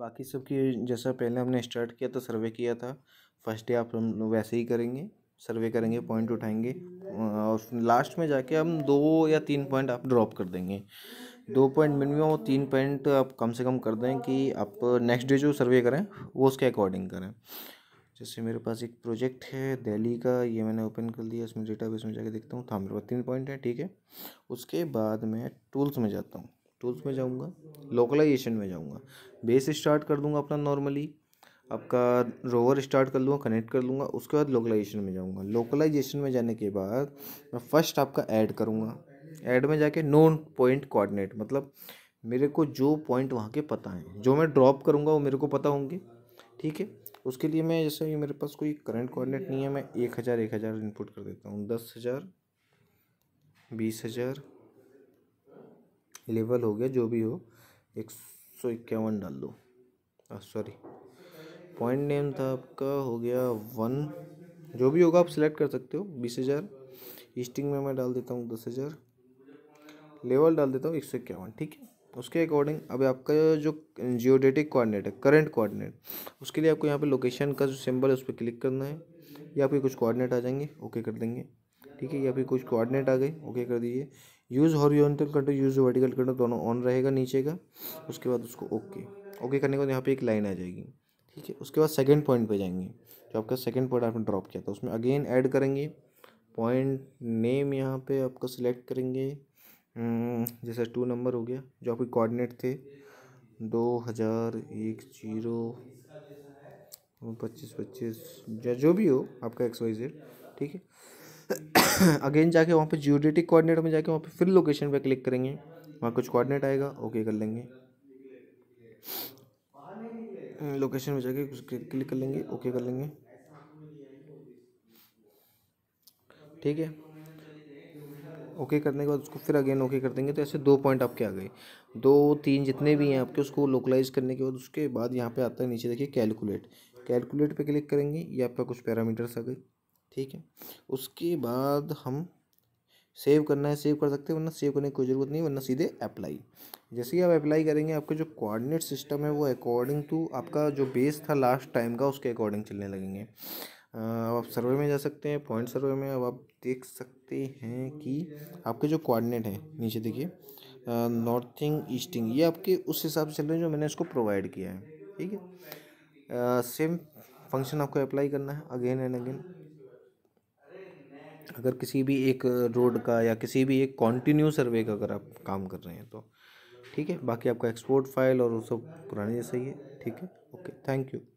बाकी सब की जैसा पहले हमने स्टार्ट किया था सर्वे किया था फर्स्ट डे आप हम लोग वैसे ही करेंगे सर्वे करेंगे पॉइंट उठाएंगे और लास्ट में जाके हम दो या तीन पॉइंट आप ड्रॉप कर देंगे दो पॉइंट मिनिमम और तीन पॉइंट आप कम से कम कर दें कि आप नेक्स्ट डे जो सर्वे करें वो उसके अकॉर्डिंग करें जैसे मेरे पास एक प्रोजेक्ट है दिल्ली का ये मैंने ओपन कर लिया इसमें डेटा में जाके देखता हूँ था मेरे पास तीन पॉइंट है ठीक है उसके बाद मैं टूल्स में जाता हूँ टूल्स में जाऊँगा लोकलाइजेशन में जाऊँगा बेस स्टार्ट कर दूंगा अपना नॉर्मली आपका रोवर स्टार्ट कर लूँगा कनेक्ट कर लूँगा उसके बाद लोकलाइजेशन में जाऊँगा लोकलाइजेशन में जाने के बाद मैं फर्स्ट आपका ऐड करूँगा ऐड में जाके नॉन पॉइंट कोऑर्डिनेट मतलब मेरे को जो पॉइंट वहाँ के पता हैं जो मैं ड्रॉप करूँगा वो मेरे को पता होंगे ठीक है उसके लिए मैं जैसे ये मेरे पास कोई करंट कोऑर्डिनेट नहीं है मैं एक हज़ार एक हज़ार इनपुट कर देता हूँ दस हज़ार बीस हज़ार लेवल हो गया जो भी हो एक सौ इक्यावन डाल दो सॉरी पॉइंट नेम था आपका हो गया वन जो भी होगा आप सिलेक्ट कर सकते हो बीस हज़ार ईस्टिंग में मैं डाल देता हूँ दस हज़ार लेवल डाल देता हूँ एक सौ इक्यावन ठीक है उसके अकॉर्डिंग अब आपका जो जियोडेटिक कोऑर्डिनेट है करंट कोऑर्डिनेट उसके लिए आपको यहाँ पे लोकेशन का जो सिंबल है उस पर क्लिक करना है या फिर कुछ कोऑर्डिनेट आ जाएंगे ओके कर देंगे ठीक है या फिर कुछ कोऑर्डिनेट आ गए ओके कर दीजिए use horizontal contour use vertical contour दोनों ऑन रहेगा नीचे का उसके बाद उसको ओके ओके करने के बाद यहाँ पे एक लाइन आ जाएगी ठीक है उसके बाद सेकंड पॉइंट पे जाएंगे जो आपका सेकंड पॉइंट आपने ड्रॉप किया था तो उसमें अगेन ऐड करेंगे पॉइंट नेम यहाँ पे आपका सिलेक्ट करेंगे hmm, जैसे टू नंबर हो गया जो आपके कोऑर्डिनेट थे दो हज़ार एक जीरो पच्चीस पच्चीस या जो भी हो आपका एक्स वाई जेड ठीक है अगेन जाके वहाँ पे जियोडेटिक कोऑर्डिनेट में जाके वहाँ पे फिर लोकेशन पे क्लिक करेंगे वहाँ कुछ कोऑर्डिनेट आएगा ओके कर लेंगे लोकेशन hmm, में जाके क्लिक कर लेंगे ओके कर लेंगे ठीक है ओके okay करने के बाद उसको फिर अगेन ओके okay कर देंगे तो ऐसे दो पॉइंट आपके आ गए दो तीन जितने भी हैं आपके उसको लोकलाइज करने के बाद उसके बाद यहाँ पे आता है नीचे देखिए कैलकुलेट कैलकुलेट पे क्लिक करेंगे ये आपका कुछ पैरामीटर्स आ गए ठीक है उसके बाद हम सेव करना है सेव कर सकते हैं वरना सेव करने की कोई ज़रूरत नहीं वरना सीधे अप्लाई जैसे ही आप अप्लाई करेंगे आपके जो कोऑर्डिनेट सिस्टम है वो अकॉर्डिंग टू आपका जो बेस था लास्ट टाइम का उसके अकॉर्डिंग चलने लगेंगे अब आप सर्वे में जा सकते हैं पॉइंट सर्वे में अब आप देख सकते हैं कि आपके जो कोऑर्डिनेट हैं नीचे देखिए नॉर्थिंग ईस्टिंग ये आपके उस हिसाब से चल रहे हैं जो मैंने इसको प्रोवाइड किया है ठीक है सेम फंक्शन आपको अप्लाई करना है अगेन एंड अगेन अगर किसी भी एक रोड का या किसी भी एक कॉन्टीन्यू सर्वे का अगर आप काम कर रहे हैं तो ठीक है बाकी आपका एक्सपोर्ट फाइल और वो सब पुराने जैसे ही है ठीक है ओके थैंक यू